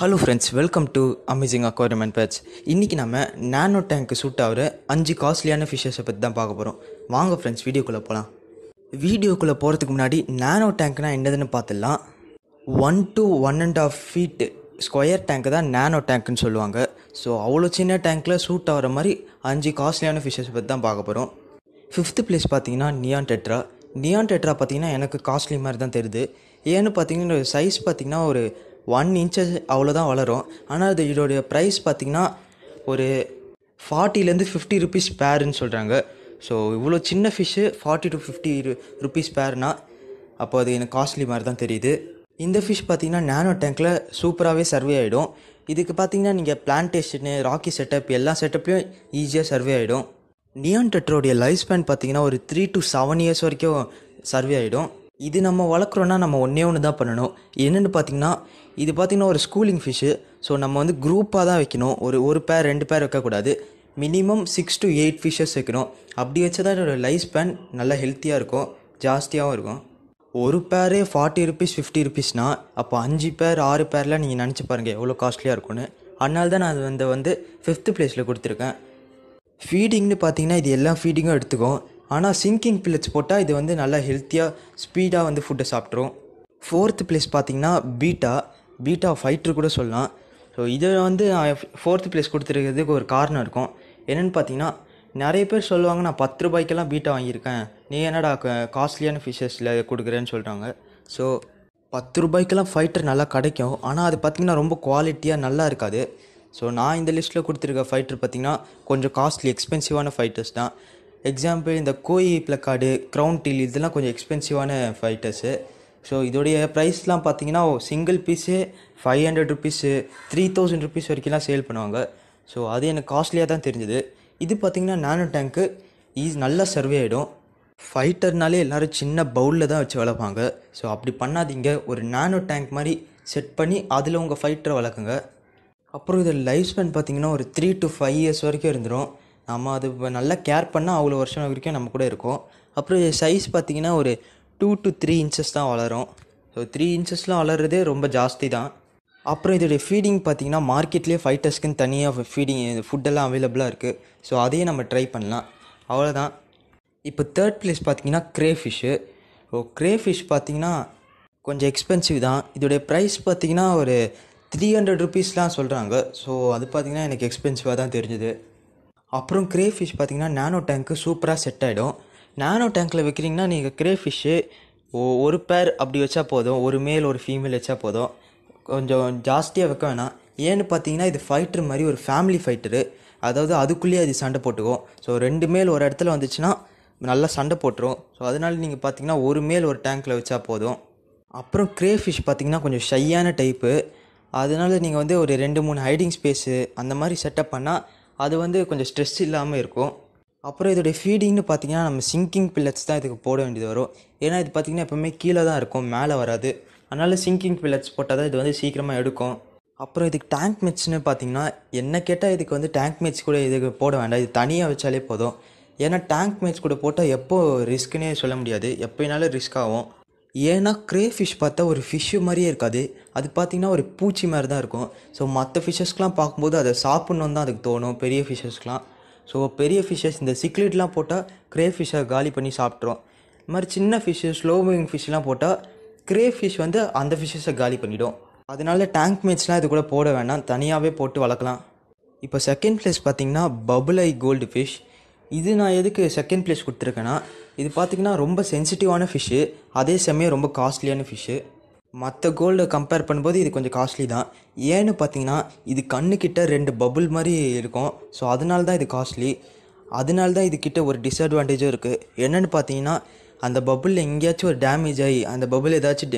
hello friends welcome to amazing aquarium and patch இன்றைக்கி நம்ம நானோ டேங்க்கு suit ஆகிற அஞ்சு காஸ்ட்லியான ஃபிஷ்ஷஸை பற்றி தான் பார்க்க போகிறோம் வாங்க ஃப்ரெண்ட்ஸ் வீடியோக்குள்ளே போகலாம் வீடியோக்குள்ளே போகிறதுக்கு முன்னாடி நானோ டேங்க்னால் என்னதுன்னு பார்த்துடலாம் one two one and half feet square tank தான் நானோ டேங்க்குன்னு சொல்லுவாங்க ஸோ அவ்வளோ சின்ன டேங்க்கில் சூட் ஆகிற மாதிரி அஞ்சு காஸ்ட்லியான ஃபிஷ்ஷஸ் பற்றி தான் பார்க்க போகிறோம் ஃபிஃப்த்து பிளேஸ் பார்த்தீங்கன்னா நியான் டெட்ரா நியான் டெட்ரா பார்த்தீங்கன்னா எனக்கு காஸ்ட்லி மாதிரி தான் தெரியுது ஏன்னு பார்த்தீங்கன்னா சைஸ் பார்த்தீங்கன்னா ஒரு ஒன் இன்ச்சஸ் அவ்வளோதான் வளரும் ஆனால் அது இதோடைய ப்ரைஸ் பார்த்திங்கன்னா ஒரு ஃபார்ட்டிலேருந்து ஃபிஃப்டி ருபீஸ் பேருன்னு சொல்கிறாங்க ஸோ இவ்வளோ சின்ன ஃபிஷ்ஷு ஃபார்ட்டி டு ஃபிஃப்டி ரு ருபீஸ் பேர்னா அப்போ அது எனக்கு காஸ்ட்லி மாதிரி தான் தெரியுது இந்த ஃபிஷ் பார்த்திங்கன்னா நேனோ டேங்க்கில் சூப்பராகவே சர்வே ஆகிடும் இதுக்கு பார்த்திங்கன்னா நீங்கள் பிளான்டேஷனு ராக்கி செட்டப் எல்லா செட்டப்லேயும் ஈஸியாக சர்வே ஆகிடும் நியான் டெட்ரோடைய லைஃப் ஸ்பேன் பார்த்திங்கன்னா ஒரு த்ரீ டு செவன் இயர்ஸ் வரைக்கும் சர்வே ஆகிடும் இது நம்ம வளர்க்குறோன்னா நம்ம ஒன்றே ஒன்று தான் பண்ணணும் என்னென்னு பார்த்திங்கன்னா இது பார்த்திங்கன்னா ஒரு ஸ்கூலிங் ஃபிஷ்ஷு ஸோ நம்ம வந்து குரூப்பாக தான் வைக்கணும் ஒரு ஒரு பேர் ரெண்டு பேர் வைக்கக்கூடாது minimum six to eight fishes வைக்கணும் அப்படி வச்சா தான் என்னோடய லைஃப் ஸ்பேன் நல்லா ஹெல்த்தியாக இருக்கும் ஜாஸ்தியாகவும் இருக்கும் ஒரு பேரே ஃபார்ட்டி ருபீஸ் ஃபிஃப்டி ருபீஸ்னால் அப்போ அஞ்சு பேர் ஆறு பேர்லாம் நீங்கள் நினச்சி பாருங்கள் எவ்வளோ காஸ்ட்லியாக இருக்கும்னு அதனால தான் நான் அது வந்து வந்து ஃபிஃப்த்து ப்ளேஸில் கொடுத்துருக்கேன் ஃபீடிங்னு பார்த்தீங்கன்னா இது எல்லா ஃபீடிங்கும் எடுத்துக்கும் ஆனால் சிங்கிங் பில்லட்ஸ் போட்டால் இது வந்து நல்லா ஹெல்த்தியாக ஸ்பீடாக வந்து ஃபுட்டை சாப்பிட்ரும் ஃபோர்த்து பிளேஸ் பார்த்திங்கன்னா பீட்டா பீட்டா ஃபைட்ரு கூட சொல்லலாம் ஸோ இதை வந்து நான் ஃபோர்த்து ப்ளேஸ் கொடுத்துருக்கிறதுக்கு ஒரு காரணம் இருக்கும் என்னென்னு பார்த்தீங்கன்னா நிறைய பேர் சொல்லுவாங்க நான் பத்து ரூபாய்க்கெல்லாம் பீட்டா வாங்கியிருக்கேன் நீ என்னடா காஸ்ட்லியான ஃபிஷஸில் கொடுக்குறேன்னு சொல்கிறாங்க ஸோ பத்து ரூபாய்க்கெல்லாம் ஃபைட்டர் நல்லா கிடைக்கும் ஆனால் அது பார்த்திங்கன்னா ரொம்ப குவாலிட்டியாக நல்லா இருக்காது ஸோ நான் இந்த லிஸ்ட்டில் கொடுத்துருக்க ஃபைட்டர் பார்த்திங்கன்னா கொஞ்சம் காஸ்ட்லி எக்ஸ்பென்சிவான ஃபைட்டர்ஸ் தான் எக்ஸாம்பிள் இந்த கோயி பிளக்காடு க்ரௌன் டீல் இதெல்லாம் கொஞ்சம் எக்ஸ்பென்சிவான ஃபைட்டர்ஸு ஸோ இதோடைய ப்ரைஸ்லாம் பார்த்தீங்கன்னா single piece five hundred rupees three thousand rupees வரைக்கும்லாம் சேல் பண்ணுவாங்க ஸோ அது எனக்கு காஸ்ட்லியாக தான் தெரிஞ்சுது இது பார்த்திங்கன்னா நானோ டேங்க்கு ஈஸ் நல்லா சர்வே ஆகிடும் ஃபைட்டர்னாலே எல்லோரும் சின்ன பவுலில் தான் வச்சு வளர்ப்பாங்க ஸோ அப்படி பண்ணாதீங்க ஒரு நானோ டேங்க் மாதிரி செட் பண்ணி அதில் உங்கள் ஃபைட்டரை வளர்க்குங்க அப்புறம் இதில் லைஃப் ஸ்பென் பார்த்திங்கன்னா ஒரு த்ரீ டு ஃபைவ் இயர்ஸ் வரைக்கும் இருந்துடும் நம்ம அது நல்லா கேர் பண்ணால் அவ்வளோ வருஷம் வரைக்கும் நம்ம கூட இருக்கும் அப்புறம் சைஸ் பார்த்திங்கன்னா ஒரு டூ டு த்ரீ இன்ச்சஸ் தான் வளரும் ஸோ த்ரீ இன்ச்சஸ்லாம் வளர்கிறதே ரொம்ப ஜாஸ்தி தான் அப்புறம் இதோடைய ஃபீடிங் பார்த்திங்கன்னா மார்க்கெட்லேயே ஃபைட்டர்ஸ்க்குன்னு தனியாக ஃபீடிங் ஃபுட்டெல்லாம் அவைலபிளாக இருக்குது ஸோ அதையும் நம்ம ட்ரை பண்ணலாம் அவ்வளோதான் இப்போ தேர்ட் ப்ளேஸ் பார்த்திங்கன்னா க்ரேஃபிஷ்ஷு ஓ க்ரே ஃபிஷ் பார்த்திங்கன்னா கொஞ்சம் எக்ஸ்பென்சிவ் தான் இதோடைய ப்ரைஸ் பார்த்திங்கன்னா ஒரு த்ரீ ஹண்ட்ரட் ருபீஸ்லாம் சொல்கிறாங்க ஸோ அது பார்த்திங்கன்னா எனக்கு எக்ஸ்பென்சிவாக தான் தெரிஞ்சுது அப்புறம் க்ரே ஃபிஷ் பார்த்திங்கன்னா நானோ டேங்க்கு சூப்பராக செட் ஆகிடும் நானோ டேங்க்கில் வைக்கிறீங்கன்னா நீங்கள் க்ரே ஃபிஷ்ஷு ஒரு பேர் அப்படி வச்சா போதும் ஒரு மேல் ஒரு ஃபீமேல் வச்சா போதும் கொஞ்சம் ஜாஸ்தியாக வைக்க வேணாம் ஏன்னு பார்த்தீங்கன்னா இது ஃபைட்டர் மாதிரி ஒரு ஃபேமிலி ஃபைட்டரு அதாவது அதுக்குள்ளேயே அது சண்டை போட்டுக்கும் ஸோ ரெண்டு மேல் ஒரு இடத்துல வந்துச்சுன்னா நல்லா சண்டை போட்டுரும் ஸோ அதனால் நீங்கள் பார்த்தீங்கன்னா ஒரு மேல் ஒரு டேங்க்கில் வச்சா போதும் அப்புறம் க்ரே ஃபிஷ் பார்த்திங்கன்னா கொஞ்சம் ஷையான டைப்பு அதனால் நீங்கள் வந்து ஒரு ரெண்டு மூணு ஹைடிங் ஸ்பேஸு அந்த மாதிரி செட்டப் பண்ணால் அது வந்து கொஞ்சம் ஸ்ட்ரெஸ் இல்லாமல் இருக்கும் அப்புறம் இதோடைய ஃபீடிங்னு பார்த்திங்கன்னா நம்ம சிங்கிங் பில்லட்ஸ் தான் இதுக்கு போட வேண்டியது வரும் ஏன்னா இது பார்த்திங்கன்னா எப்போவுமே கீழே தான் இருக்கும் மேலே வராது அதனால் சிங்கிங் பில்லட்ஸ் போட்டால் தான் இது வந்து சீக்கிரமாக எடுக்கும் அப்புறம் இதுக்கு டேங்க் மேட்ச்னு பார்த்தீங்கன்னா என்ன கேட்டால் இதுக்கு வந்து டேங்க் மேட்ச் கூட இதுக்கு போட வேண்டாம் இது தனியாக வச்சாலே போதும் ஏன்னா டேங்க் மேட்ச் கூட போட்டால் எப்போது ரிஸ்க்குன்னே சொல்ல முடியாது எப்போனாலும் ரிஸ்க் ஆகும் ஏன்னா க்ரே ஃபிஷ் பார்த்தா ஒரு ஃபிஷ்ஷு மாதிரியே இருக்காது அது பார்த்திங்கன்னா ஒரு பூச்சி மாதிரி தான் இருக்கும் ஸோ மற்ற ஃபிஷ்ஷஸ்க்கெலாம் பார்க்கும்போது அதை சாப்பிட்ணும் தான் அதுக்கு தோணும் பெரிய ஃபிஷ்ஷஸ்க்கெலாம் ஸோ பெரிய ஃபிஷ்ஷஸ் இந்த சிக்லிட்லாம் போட்டால் க்ரே ஃபிஷ்ஷை காலி பண்ணி சாப்பிட்ருவோம் இது மாதிரி சின்ன ஃபிஷ்ஷு ஸ்லோ மூவிங் ஃபிஷ்லாம் போட்டால் க்ரே ஃபிஷ் வந்து அந்த ஃபிஷ்ஷஸை காலி பண்ணிவிடும் அதனால டேங்க் மேட்ச்லாம் இது கூட போட வேணாம் தனியாகவே போட்டு வளர்க்கலாம் இப்போ செகண்ட் ப்ளேஸ் பார்த்திங்கன்னா பபுலை கோல்டு ஃபிஷ் இது நான் எதுக்கு செகண்ட் ப்ளேஸ் கொடுத்துருக்கேன்னா இது பார்த்திங்கன்னா ரொம்ப சென்சிட்டிவான ஃபிஷ்ஷு அதே சமயம் ரொம்ப காஸ்ட்லியான ஃபிஷ்ஷு மற்ற கோல்டை கம்பேர் பண்ணும்போது இது கொஞ்சம் காஸ்ட்லி தான் ஏன்னு பார்த்தீங்கன்னா இது கண்ணுக்கிட்ட ரெண்டு பபுள் மாதிரி இருக்கும் ஸோ அதனால தான் இது காஸ்ட்லி அதனால தான் இதுக்கிட்ட ஒரு டிஸ்அட்வான்டேஜும் இருக்குது என்னென்னு பார்த்தீங்கன்னா அந்த பபுளில் எங்கேயாச்சும் ஒரு டேமேஜ் ஆகி அந்த பபுள் ஏதாச்சும்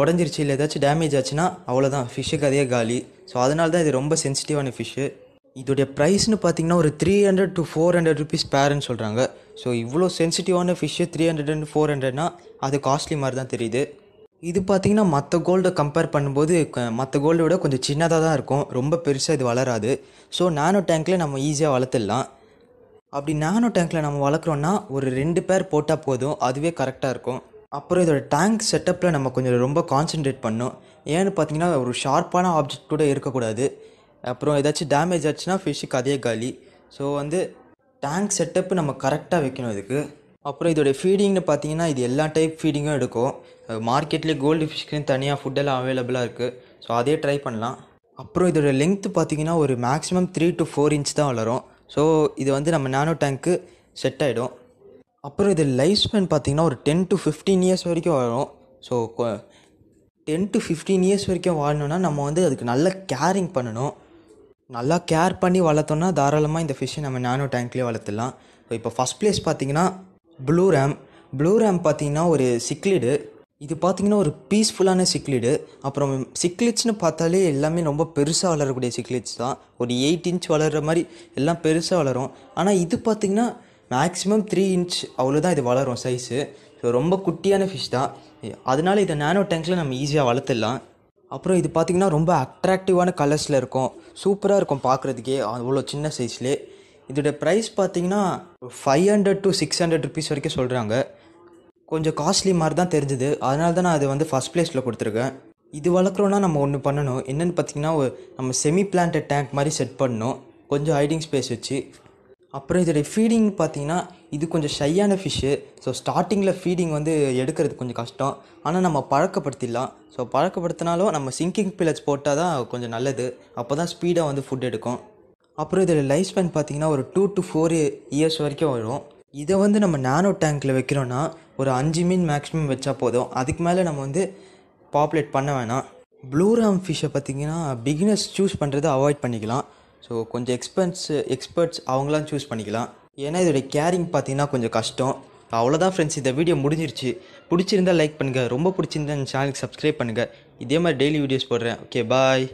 உடஞ்சிருச்சு இல்லை ஏதாச்சும் டேமேஜ் ஆச்சுன்னா அவ்வளோதான் ஃபிஷ்ஷுக்கு அதே காலி ஸோ அதனால தான் இது ரொம்ப சென்சிட்டிவான ஃபிஷ்ஷு இதோடைய ப்ரைஸ்னு பார்த்தீங்கன்னா ஒரு three hundred to four hundred rupees பேருன்னு சொல்கிறாங்க ஸோ இவ்வளோ சென்சிட்டிவான fish three hundred and four ஹண்ட்ரட்னா அது காஸ்ட்லி மாதிரி தான் தெரியுது இது பார்த்திங்கன்னா மற்ற கோல்டை கம்பேர் பண்ணும்போது மற்ற கோல்டை விட கொஞ்சம் சின்னதாக தான் இருக்கும் ரொம்ப பெருசாக இது வளராது ஸோ நானோ டேங்க்கில் நம்ம ஈஸியாக வளர்த்துடலாம் அப்படி நானோ டேங்க்கில் நம்ம வளர்க்குறோன்னா ஒரு ரெண்டு பேர் போட்டால் போதும் அதுவே கரெக்டாக இருக்கும் அப்புறம் இதோட டேங்க் செட்டப்பில் நம்ம கொஞ்சம் ரொம்ப கான்சென்ட்ரேட் பண்ணும் ஏன்னு பார்த்தீங்கன்னா ஒரு ஷார்ப்பான ஆப்ஜெக்ட் கூட இருக்கக்கூடாது அப்புறம் ஏதாச்சும் டேமேஜ் ஆச்சுன்னா ஃபிஷ்ஷுக்கு அதே காலி ஸோ வந்து டேங்க் செட்டப்பு நம்ம கரெக்டாக வைக்கணும் இதுக்கு அப்புறம் இதோடைய ஃபீடிங்னு பார்த்தீங்கன்னா இது எல்லா டைப் ஃபீடிங்கும் எடுக்கும் மார்க்கெட்லேயே கோல்டு ஃபிஷ்க்குன்னு தனியாக ஃபுட்டெல்லாம் அவைலபிளாக இருக்குது ஸோ அதே ட்ரை பண்ணலாம் அப்புறம் இதோடய லெங்க்த்து பார்த்தீங்கன்னா ஒரு maximum three to four inch தான் வளரும் ஸோ இது வந்து நம்ம நானோ டேங்க்கு செட் ஆகிடும் அப்புறம் இது லைஃப் ஸ்பென் பார்த்திங்கன்னா ஒரு டென் டு ஃபிஃப்டீன் இயர்ஸ் வரைக்கும் வரும் so ten to fifteen years வரைக்கும் வாழணுன்னா நம்ம வந்து அதுக்கு நல்ல கேரிங் பண்ணணும் நல்லா கேர் பண்ணி வளர்த்தோன்னா தாராளமாக இந்த ஃபிஷ்ஷை நம்ம நானோ டேங்க்லேயே வளர்த்துடலாம் ஸோ இப்போ ஃபஸ்ட் பிளேஸ் பார்த்தீங்கன்னா ப்ளூ ரேம் ப்ளூ ரேம் பார்த்தீங்கன்னா ஒரு சிக்லிடு இது பார்த்திங்கன்னா ஒரு பீஸ்ஃபுல்லான சிக்லிடு அப்புறம் சிக்லிட்ஸ்னு பார்த்தாலே எல்லாமே ரொம்ப பெருசாக வளரக்கூடிய சிக்லிட்ஸ் தான் ஒரு எயிட் இன்ச் வளர்கிற மாதிரி எல்லாம் பெருசாக வளரும் ஆனால் இது பார்த்திங்கன்னா மேக்ஸிமம் த்ரீ இன்ச் அவ்வளோதான் இது வளரும் சைஸு ஸோ ரொம்ப குட்டியான ஃபிஷ் தான் அதனால் இதை நானோ டேங்க்கில் நம்ம ஈஸியாக வளர்த்துடலாம் அப்புறம் இது பார்த்திங்கன்னா ரொம்ப அட்ராக்டிவான கலர்ஸில் இருக்கும் சூப்பராக இருக்கும் பார்க்குறதுக்கே அவ்வளோ சின்ன சைஸ்லேயே இதோட ப்ரைஸ் பார்த்திங்கன்னா five hundred to six hundred rupees வரைக்கும் சொல்கிறாங்க கொஞ்சம் காஸ்ட்லி மாதிரி தான் தெரிஞ்சுது அதனால தான் நான் அது வந்து ஃபஸ்ட் ப்ளேஸில் கொடுத்துருக்கேன் இது வளர்க்குறோன்னா நம்ம ஒன்று பண்ணணும் என்னென்னு பார்த்திங்கன்னா நம்ம செமி பிளான்ட் டேங்க் மாதிரி செட் பண்ணணும் கொஞ்சம் ஹைடிங் ஸ்பேஸ் வச்சு அப்புறம் இதோடைய ஃபீடிங் பார்த்தீங்கன்னா இது கொஞ்சம் ஷையான ஃபிஷ்ஷு ஸோ ஸ்டார்டிங்கில் ஃபீடிங் வந்து எடுக்கிறது கொஞ்சம் கஷ்டம் ஆனால் நம்ம பழக்கப்படுத்திடலாம் ஸோ பழக்கப்படுத்தினாலும் நம்ம சிங்கிங் பில்லட்ஸ் போட்டால் தான் கொஞ்சம் நல்லது அப்போ தான் ஸ்பீடாக வந்து ஃபுட் எடுக்கும் அப்புறம் இதோட லைஃப் ஸ்பேன் பார்த்தீங்கன்னா ஒரு டூ டு ஃபோர் இயர்ஸ் வரைக்கும் வரும் இதை வந்து நம்ம நானோ டேங்கில் வைக்கிறோன்னா ஒரு அஞ்சு மீன் மேக்ஸிமம் வச்சா போதும் அதுக்கு மேலே நம்ம வந்து பாப்புலேட் பண்ண வேணாம் ப்ளூராம் ஃபிஷ்ஷை பார்த்திங்கன்னா பிகினர்ஸ் சூஸ் பண்ணுறதை அவாய்ட் பண்ணிக்கலாம் ஸோ கொஞ்சம் எக்ஸ்பென்ஸு எக்ஸ்பர்ட்ஸ் அவங்களாம் சூஸ் பண்ணிக்கலாம் ஏன்னா இதோடைய கேரிங் பார்த்தீங்கன்னா கொஞ்சம் கஷ்டம் அவ்வளோதான் ஃப்ரெண்ட்ஸ் இந்த வீடியோ முடிஞ்சிருச்சு பிடிச்சிருந்தால் லைக் பண்ணுங்கள் ரொம்ப பிடிச்சிருந்தா இந்த சேனலுக்கு சப்ஸ்கிரைப் பண்ணுங்கள் இதே மாதிரி டெய்லி வீடியோஸ் போடுறேன் ஓகே பாய்